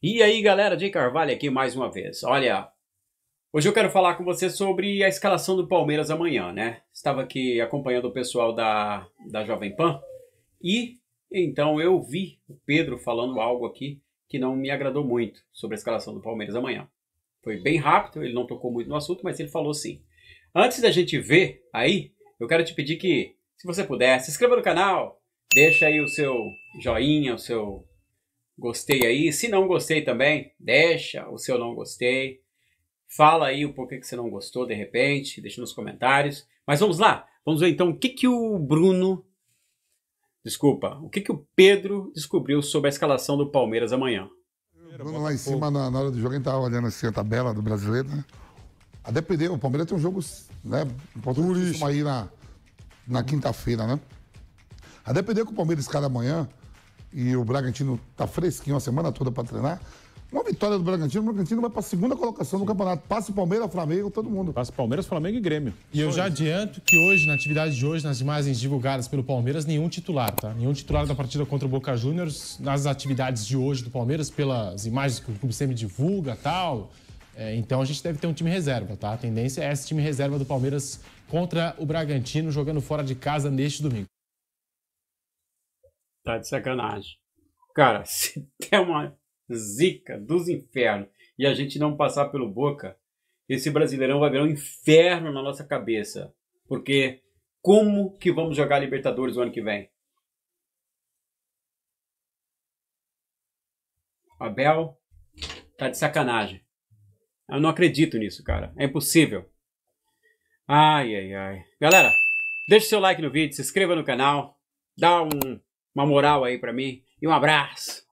E aí galera, Jay Carvalho aqui mais uma vez. Olha, hoje eu quero falar com você sobre a escalação do Palmeiras amanhã, né? Estava aqui acompanhando o pessoal da, da Jovem Pan e então eu vi o Pedro falando algo aqui que não me agradou muito sobre a escalação do Palmeiras amanhã. Foi bem rápido, ele não tocou muito no assunto, mas ele falou sim. Antes da gente ver aí, eu quero te pedir que, se você puder, se inscreva no canal, deixa aí o seu joinha, o seu gostei aí. Se não gostei também, deixa o seu não gostei. Fala aí o porquê que você não gostou de repente, deixa nos comentários. Mas vamos lá, vamos ver então o que, que o Bruno, desculpa, o que, que o Pedro descobriu sobre a escalação do Palmeiras amanhã. O Bruno lá em cima, na, na hora do jogo, a gente estava olhando assim a tabela do brasileiro, né? A depender, o Palmeiras tem um jogo né, importantíssimo aí na, na quinta-feira, né? A depender que o Palmeiras escala amanhã, e o Bragantino está fresquinho a semana toda para treinar. Uma vitória do Bragantino, o Bragantino vai para a segunda colocação do campeonato. Passa o Palmeiras, Flamengo, todo mundo. Passa Palmeiras, Flamengo e Grêmio. E eu já adianto que hoje, na atividade de hoje, nas imagens divulgadas pelo Palmeiras, nenhum titular, tá? Nenhum titular da partida contra o Boca Juniors. Nas atividades de hoje do Palmeiras, pelas imagens que o clube sempre divulga tal. É, então a gente deve ter um time reserva, tá? A tendência é esse time reserva do Palmeiras contra o Bragantino, jogando fora de casa neste domingo. Tá de sacanagem. Cara, se tem uma zica dos infernos e a gente não passar pelo boca, esse brasileirão vai virar um inferno na nossa cabeça. Porque como que vamos jogar Libertadores o ano que vem? Abel tá de sacanagem. Eu não acredito nisso, cara. É impossível. Ai, ai, ai. Galera, deixa seu like no vídeo, se inscreva no canal, dá um uma moral aí para mim. E um abraço.